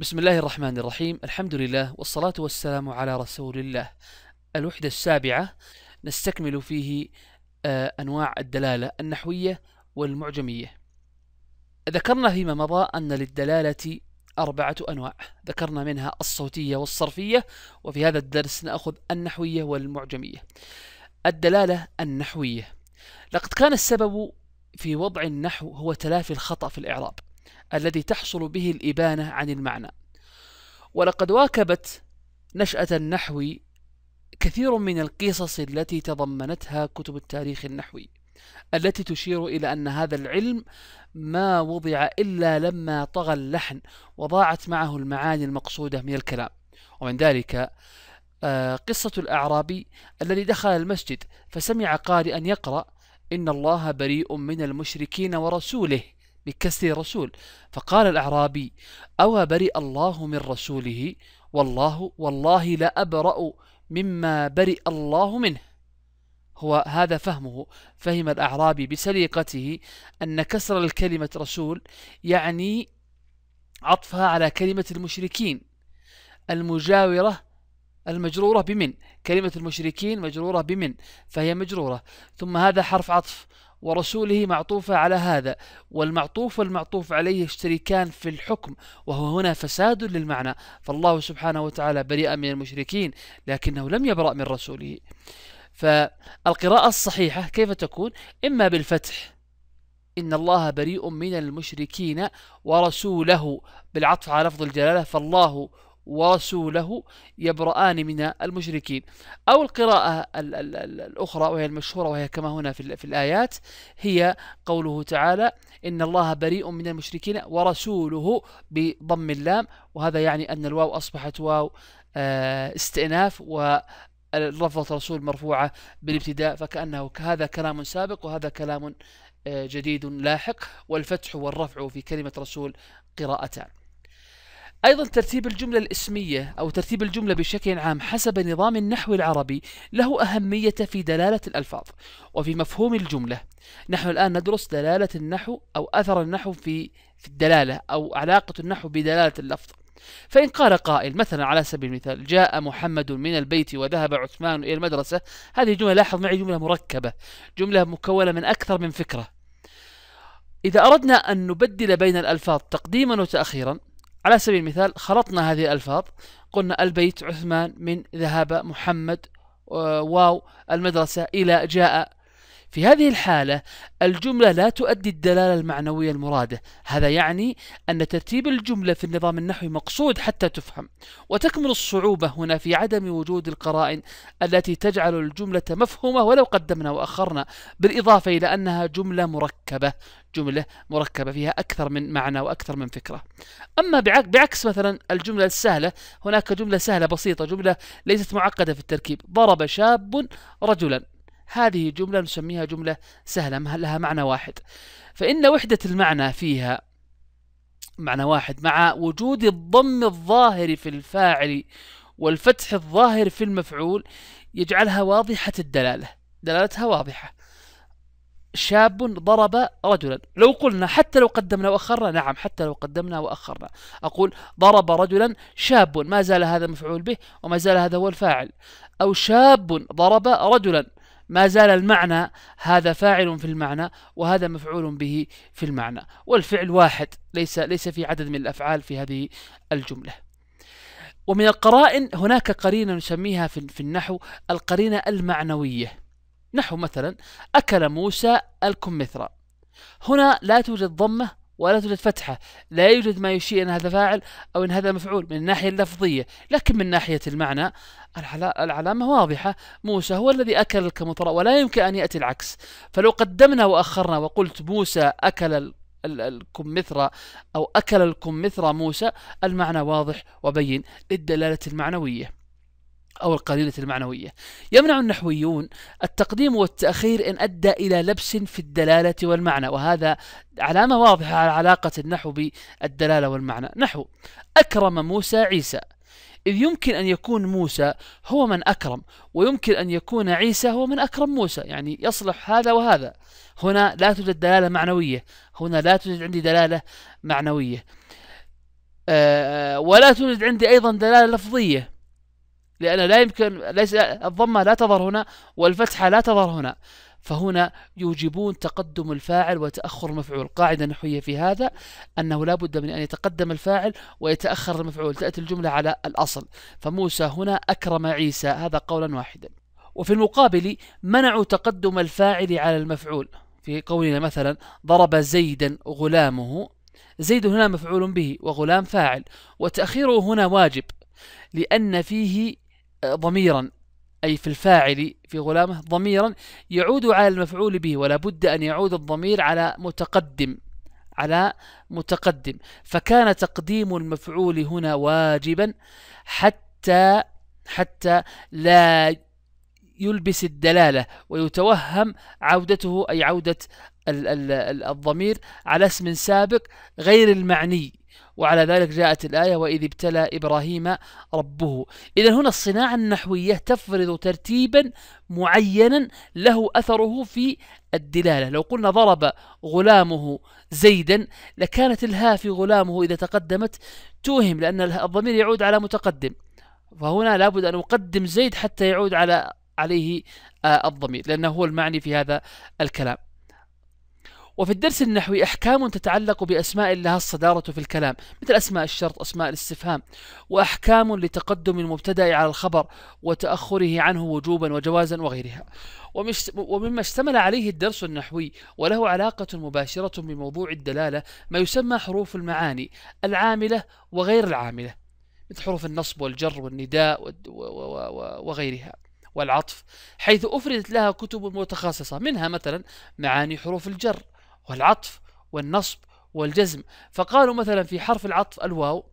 بسم الله الرحمن الرحيم الحمد لله والصلاة والسلام على رسول الله الوحدة السابعة نستكمل فيه آه، أنواع الدلالة النحوية والمعجمية ذكرنا فيما مضى أن للدلالة أربعة أنواع ذكرنا منها الصوتية والصرفية وفي هذا الدرس نأخذ النحوية والمعجمية الدلالة النحوية لقد كان السبب في وضع النحو هو تلافي الخطأ في الإعراب الذي تحصل به الإبانة عن المعنى ولقد واكبت نشأة النحو كثير من القصص التي تضمنتها كتب التاريخ النحوي التي تشير إلى أن هذا العلم ما وضع إلا لما طغى اللحن وضاعت معه المعاني المقصودة من الكلام ومن ذلك آه، قصة الأعرابي الذي دخل المسجد فسمع قارئا يقرأ إن الله بريء من المشركين ورسوله بكسر رسول فقال الأعرابي أو برئ الله من رسوله والله والله لا أبرأ مما برئ الله منه هو هذا فهمه فهم الأعرابي بسليقته أن كسر الكلمة رسول يعني عطفها على كلمة المشركين المجاورة المجرورة بمن كلمة المشركين مجرورة بمن فهي مجرورة ثم هذا حرف عطف ورسوله معطوفة على هذا والمعطوف والمعطوف عليه يشتركان في الحكم وهو هنا فساد للمعنى فالله سبحانه وتعالى بريء من المشركين لكنه لم يبرأ من رسوله فالقراءة الصحيحة كيف تكون إما بالفتح إن الله بريء من المشركين ورسوله بالعطف على لفظ الجلالة فالله ورسوله يبرآن من المشركين أو القراءة الأخرى وهي المشهورة وهي كما هنا في الآيات هي قوله تعالى إن الله بريء من المشركين ورسوله بضم اللام وهذا يعني أن الواو أصبحت واو آه، استئناف و لفظة رسول مرفوعة بالابتداء فكأنه هذا كلام سابق وهذا كلام آه، جديد لاحق والفتح والرفع في كلمة رسول قراءتان أيضا ترتيب الجملة الاسمية أو ترتيب الجملة بشكل عام حسب نظام النحو العربي له أهمية في دلالة الألفاظ وفي مفهوم الجملة نحن الآن ندرس دلالة النحو أو أثر النحو في في الدلالة أو علاقة النحو بدلالة اللفظ فإن قال قائل مثلا على سبيل المثال جاء محمد من البيت وذهب عثمان إلى المدرسة هذه جملة لاحظ معي جملة مركبة جملة مكونة من أكثر من فكرة إذا أردنا أن نبدل بين الألفاظ تقديما وتأخيرا على سبيل المثال خلطنا هذه الألفاظ قلنا البيت عثمان من ذهب محمد آه، واو المدرسة إلى جاء في هذه الحالة الجملة لا تؤدي الدلالة المعنوية المرادة هذا يعني أن ترتيب الجملة في النظام النحوي مقصود حتى تفهم وتكمن الصعوبة هنا في عدم وجود القرائن التي تجعل الجملة مفهومة ولو قدمنا وأخرنا بالإضافة إلى أنها جملة مركبة جملة مركبة فيها أكثر من معنى وأكثر من فكرة أما بعكس مثلا الجملة السهلة هناك جملة سهلة بسيطة جملة ليست معقدة في التركيب ضرب شاب رجلا هذه جملة نسميها جملة سهلة لها معنى واحد فإن وحدة المعنى فيها معنى واحد مع وجود الضم الظاهر في الفاعل والفتح الظاهر في المفعول يجعلها واضحة الدلالة دلالتها واضحة شاب ضرب رجلا لو قلنا حتى لو قدمنا وأخرنا نعم حتى لو قدمنا وأخرنا أقول ضرب رجلا شاب ما زال هذا مفعول به وما زال هذا هو الفاعل أو شاب ضرب رجلا ما زال المعنى هذا فاعل في المعنى وهذا مفعول به في المعنى والفعل واحد ليس ليس في عدد من الافعال في هذه الجمله ومن القرائن هناك قرينه نسميها في النحو القرينه المعنويه نحو مثلا اكل موسى الكمثرى هنا لا توجد ضمه ولا توجد فتحة لا يوجد ما يشير أن هذا فاعل أو أن هذا مفعول من الناحية اللفظية لكن من ناحية المعنى العلامة واضحة موسى هو الذي أكل الكمطرة ولا يمكن أن يأتي العكس فلو قدمنا وأخرنا وقلت موسى أكل الكمثرى أو أكل الكمثرى موسى المعنى واضح وبين للدلالة المعنوية أو القليلة المعنوية يمنع النحويون التقديم والتأخير إن أدى إلى لبس في الدلالة والمعنى وهذا علامة واضحة على علاقة النحو بالدلالة والمعنى نحو أكرم موسى عيسى إذ يمكن أن يكون موسى هو من أكرم ويمكن أن يكون عيسى هو من أكرم موسى يعني يصلح هذا وهذا هنا لا توجد دلالة معنوية هنا لا توجد عندي دلالة معنوية أه ولا توجد عندي أيضا دلالة لفظية لأن لا يمكن ليس الضمة لا تظهر هنا والفتحة لا تظهر هنا فهنا يوجبون تقدم الفاعل وتأخر المفعول قاعدة نحوية في هذا أنه لا بد من أن يتقدم الفاعل ويتأخر المفعول تأتي الجملة على الأصل فموسى هنا أكرم عيسى هذا قولا واحدا وفي المقابل منعوا تقدم الفاعل على المفعول في قولنا مثلا ضرب زيدا غلامه زيد هنا مفعول به وغلام فاعل وتأخيره هنا واجب لأن فيه ضميرا أي في الفاعل في غلامه ضميرا يعود على المفعول به ولا بد أن يعود الضمير على متقدم على متقدم فكان تقديم المفعول هنا واجبا حتى حتى لا يلبس الدلالة ويتوهم عودته أي عودة الضمير على اسم سابق غير المعني وعلى ذلك جاءت الآية وإذ ابتلى إبراهيم ربه إذا هنا الصناعة النحوية تفرض ترتيبا معينا له أثره في الدلالة لو قلنا ضرب غلامه زيدا لكانت الها في غلامه إذا تقدمت توهم لأن الضمير يعود على متقدم فهنا لابد أن أقدم زيد حتى يعود على عليه آه، الضمير لأنه هو المعني في هذا الكلام وفي الدرس النحوي أحكام تتعلق بأسماء لها الصدارة في الكلام مثل أسماء الشرط أسماء الاستفهام وأحكام لتقدم المبتدأ على الخبر وتأخره عنه وجوبا وجوازا وغيرها ومما اشتمل عليه الدرس النحوي وله علاقة مباشرة بموضوع الدلالة ما يسمى حروف المعاني العاملة وغير العاملة مثل حروف النصب والجر والنداء وغيرها والعطف حيث أفردت لها كتب متخصصة منها مثلا معاني حروف الجر والعطف والنصب والجزم فقالوا مثلا في حرف العطف الواو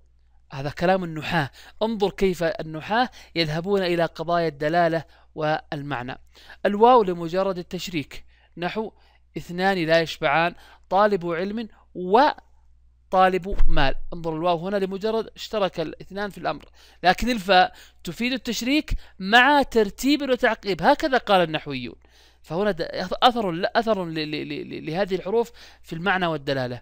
هذا كلام النحاة انظر كيف النحاة يذهبون إلى قضايا الدلالة والمعنى الواو لمجرد التشريك نحو اثنان لا يشبعان طالب علم وطالب مال انظر الواو هنا لمجرد اشترك الاثنان في الأمر لكن الفاء تفيد التشريك مع ترتيب وتعقيب هكذا قال النحويون فهنا اثر اثر لهذه الحروف في المعنى والدلاله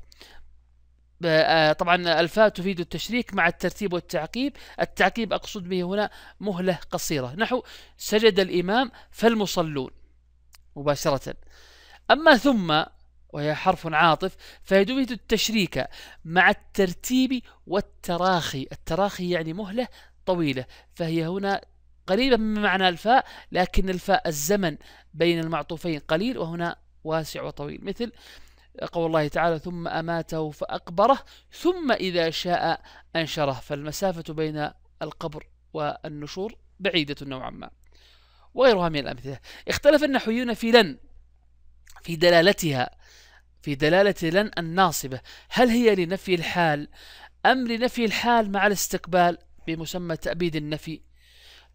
آه، طبعا الفاء تفيد التشريك مع الترتيب والتعقيب التعقيب اقصد به هنا مهله قصيره نحو سجد الامام فالمصلون مباشره اما ثم وهي حرف عاطف تفيد التشريك مع الترتيب والتراخي التراخي يعني مهله طويله فهي هنا قريبة من معنى الفاء لكن الفاء الزمن بين المعطوفين قليل وهنا واسع وطويل مثل قول الله تعالى ثم أماته فأقبره ثم إذا شاء أنشره فالمسافة بين القبر والنشور بعيدة نوعا ما وغيرها من الأمثلة اختلف النحويون في لن في دلالتها في دلالة لن الناصبة هل هي لنفي الحال أم لنفي الحال مع الاستقبال بمسمى تأبيد النفي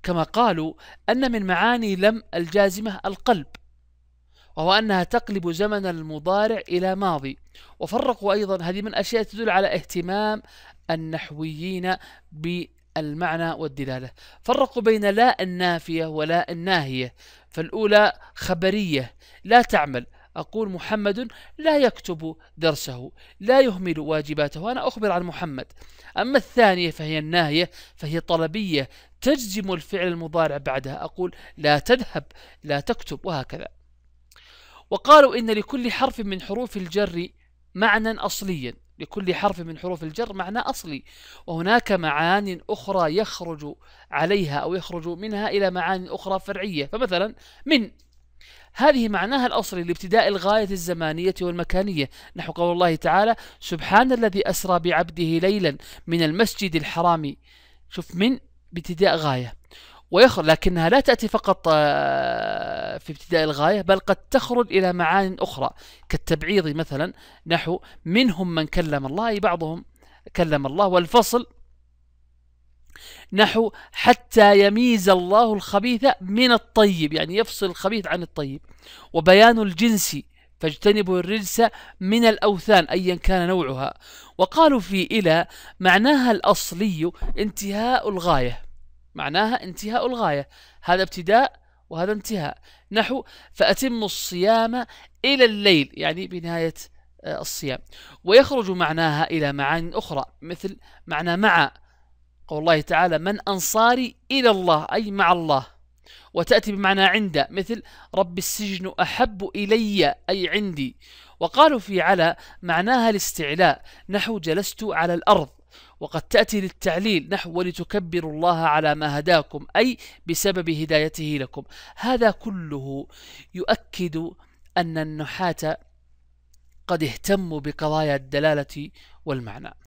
كما قالوا أن من معاني لم الجازمة القلب وهو أنها تقلب زمن المضارع إلى ماضي وفرقوا أيضا هذه من أشياء تدل على اهتمام النحويين بالمعنى والدلالة فرقوا بين لا النافية ولا الناهية فالأولى خبرية لا تعمل أقول محمد لا يكتب درسه لا يهمل واجباته أنا أخبر عن محمد أما الثانية فهي الناهية فهي طلبية تجزم الفعل المضارع بعدها أقول لا تذهب لا تكتب وهكذا وقالوا إن لكل حرف من حروف الجر معنى أصليا لكل حرف من حروف الجر معنى أصلي وهناك معان أخرى يخرج عليها أو يخرج منها إلى معان أخرى فرعية فمثلا من هذه معناها الأصلي لابتداء الغاية الزمانية والمكانية نحو قول الله تعالى سبحان الذي أسرى بعبده ليلا من المسجد الحرام شوف من ابتداء غاية ويخرج لكنها لا تأتي فقط آه، في ابتداء الغاية بل قد تخرج إلى معان أخرى كالتبعيض مثلا نحو منهم من كلم الله بعضهم كلم الله والفصل نحو حتى يميز الله الخبيث من الطيب يعني يفصل الخبيث عن الطيب وبيان الجنس فاجتنبوا الرجس من الأوثان أيا كان نوعها وقالوا في إلى معناها الأصلي انتهاء الغاية معناها انتهاء الغاية هذا ابتداء وهذا انتهاء نحو فأتم الصيام إلى الليل يعني بنهاية آه، الصيام ويخرج معناها إلى معان أخرى مثل معنى مع قول الله تعالى من أنصاري إلى الله أي مع الله وتأتي بمعنى عند مثل رب السجن أحب إلي أي عندي وقالوا في على معناها الاستعلاء نحو جلست على الأرض وقد تأتي للتعليل نحو ولتكبروا الله على ما هداكم أي بسبب هدايته لكم هذا كله يؤكد أن النحاة قد اهتموا بقضايا الدلالة والمعنى